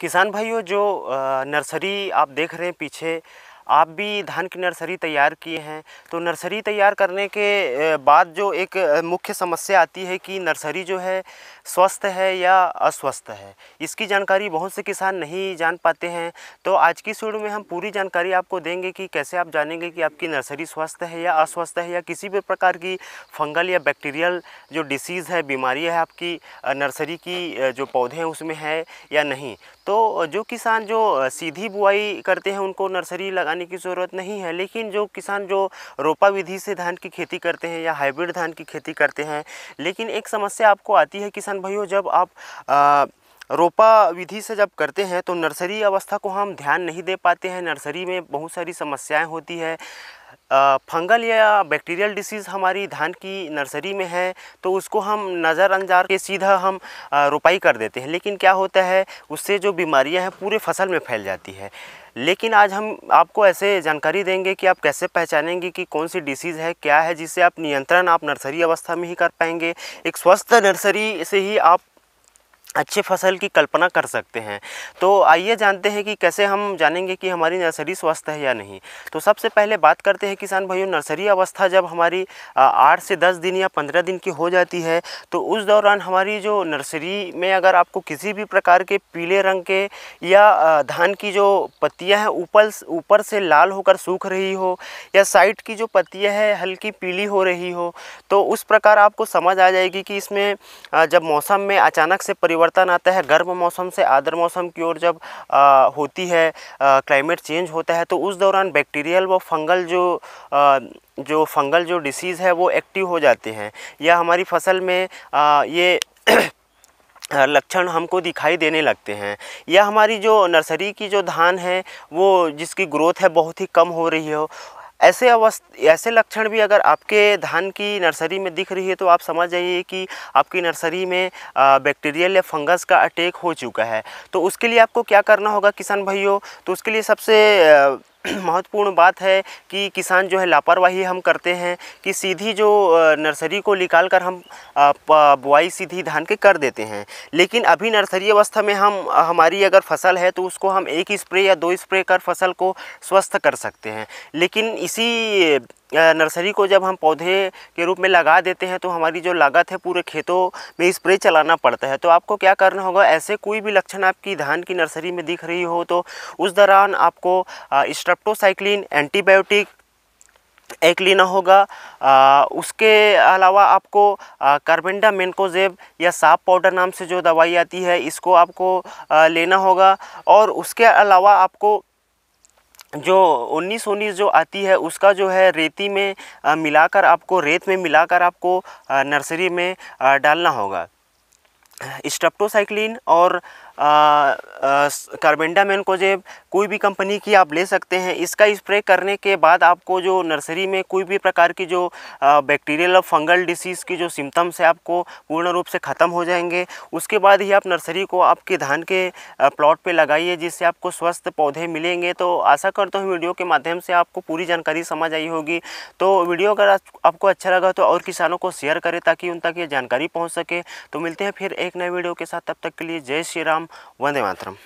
किसान भाइयों जो नर्सरी आप देख रहे हैं पीछे आप भी धान की नर्सरी तैयार किए हैं तो नर्सरी तैयार करने के बाद जो एक मुख्य समस्या आती है कि नर्सरी जो है स्वस्थ है या अस्वस्थ है इसकी जानकारी बहुत से किसान नहीं जान पाते हैं तो आज की वीडियो में हम पूरी जानकारी आपको देंगे कि कैसे आप जानेंगे कि आपकी नर्सरी स्वस्थ है या अस्वस्थ है या किसी भी प्रकार की फंगल या बैक्टीरियल जो डिसीज़ है बीमारी है आपकी नर्सरी की जो पौधे हैं उसमें है या नहीं तो जो किसान जो सीधी बुआई करते हैं उनको नर्सरी लगा लगाने की ज़रूरत नहीं है लेकिन जो किसान जो रोपा विधि से धान की खेती करते हैं या हाइब्रिड धान की खेती करते हैं लेकिन एक समस्या आपको आती है किसान भाइयों जब आप आ, रोपा विधि से जब करते हैं तो नर्सरी अवस्था को हम ध्यान नहीं दे पाते हैं नर्सरी में बहुत सारी समस्याएं होती है फंगल या बैक्टीरियल डिसीज़ हमारी धान की नर्सरी में है तो उसको हम नज़रअंदाज के सीधा हम रोपाई कर देते हैं लेकिन क्या होता है उससे जो बीमारियां हैं पूरे फसल में फैल जाती है लेकिन आज हम आपको ऐसे जानकारी देंगे कि आप कैसे पहचानेंगे कि कौन सी डिसीज़ है क्या है जिससे आप नियंत्रण आप नर्सरी अवस्था में ही कर पाएंगे एक स्वस्थ नर्सरी से ही आप अच्छे फसल की कल्पना कर सकते हैं तो आइए जानते हैं कि कैसे हम जानेंगे कि हमारी नर्सरी स्वस्थ है या नहीं तो सबसे पहले बात करते हैं किसान भाइयों नर्सरी अवस्था जब हमारी आठ से दस दिन या पंद्रह दिन की हो जाती है तो उस दौरान हमारी जो नर्सरी में अगर आपको किसी भी प्रकार के पीले रंग के या धान की जो पत्तियाँ हैं ऊपर ऊपर से लाल होकर सूख रही हो या साइड की जो पत्तियाँ हैं हल्की पीली हो रही हो तो उस प्रकार आपको समझ आ जाएगी कि इसमें जब मौसम में अचानक से परिवर्तन परिवर्तन आता है गर्म मौसम से आर्द्र मौसम की ओर जब आ, होती है क्लाइमेट चेंज होता है तो उस दौरान बैक्टीरियल व फंगल जो आ, जो फंगल जो डिसीज़ है वो एक्टिव हो जाते हैं या हमारी फसल में आ, ये लक्षण हमको दिखाई देने लगते हैं या हमारी जो नर्सरी की जो धान है वो जिसकी ग्रोथ है बहुत ही कम हो रही हो ऐसे अवस्थ ऐसे लक्षण भी अगर आपके धान की नर्सरी में दिख रही है तो आप समझ जाइए कि आपकी नर्सरी में बैक्टीरियल या फंगस का अटैक हो चुका है तो उसके लिए आपको क्या करना होगा किसान भाइयों तो उसके लिए सबसे महत्वपूर्ण बात है कि किसान जो है लापरवाही हम करते हैं कि सीधी जो नर्सरी को निकाल कर हम बुआई सीधी धान के कर देते हैं लेकिन अभी नर्सरी अवस्था में हम हमारी अगर फसल है तो उसको हम एक स्प्रे या दो स्प्रे कर फसल को स्वस्थ कर सकते हैं लेकिन इसी नर्सरी को जब हम पौधे के रूप में लगा देते हैं तो हमारी जो लागत है पूरे खेतों में स्प्रे चलाना पड़ता है तो आपको क्या करना होगा ऐसे कोई भी लक्षण आपकी धान की नर्सरी में दिख रही हो तो उस दौरान आपको स्ट्रप्टोसाइक्लिन एंटीबायोटिक एक लेना होगा आ, उसके अलावा आपको कार्बेंडा मेनकोजेब या साफ पाउडर नाम से जो दवाई आती है इसको आपको आ, लेना होगा और उसके अलावा आपको जो उन्नीस उन्नीस जो आती है उसका जो है रेती में मिलाकर आपको रेत में मिलाकर आपको नर्सरी में डालना होगा स्टप्टोसाइक्लिन और कार्बेंडामैन को जो कोई भी कंपनी की आप ले सकते हैं इसका स्प्रे करने के बाद आपको जो नर्सरी में कोई भी प्रकार की जो बैक्टीरियल और फंगल डिसीज़ की जो सिम्टम्स है आपको पूर्ण रूप से ख़त्म हो जाएंगे उसके बाद ही आप नर्सरी को आपके धान के प्लॉट पे लगाइए जिससे आपको स्वस्थ पौधे मिलेंगे तो आशा करता हूँ वीडियो के माध्यम से आपको पूरी जानकारी समझ आई होगी तो वीडियो अगर आपको अच्छा लगा तो और किसानों को शेयर करें ताकि उन तक ये जानकारी पहुँच सके तो मिलते हैं फिर एक नए वीडियो के साथ तब तक के लिए जय श्री राम वंदे मातरम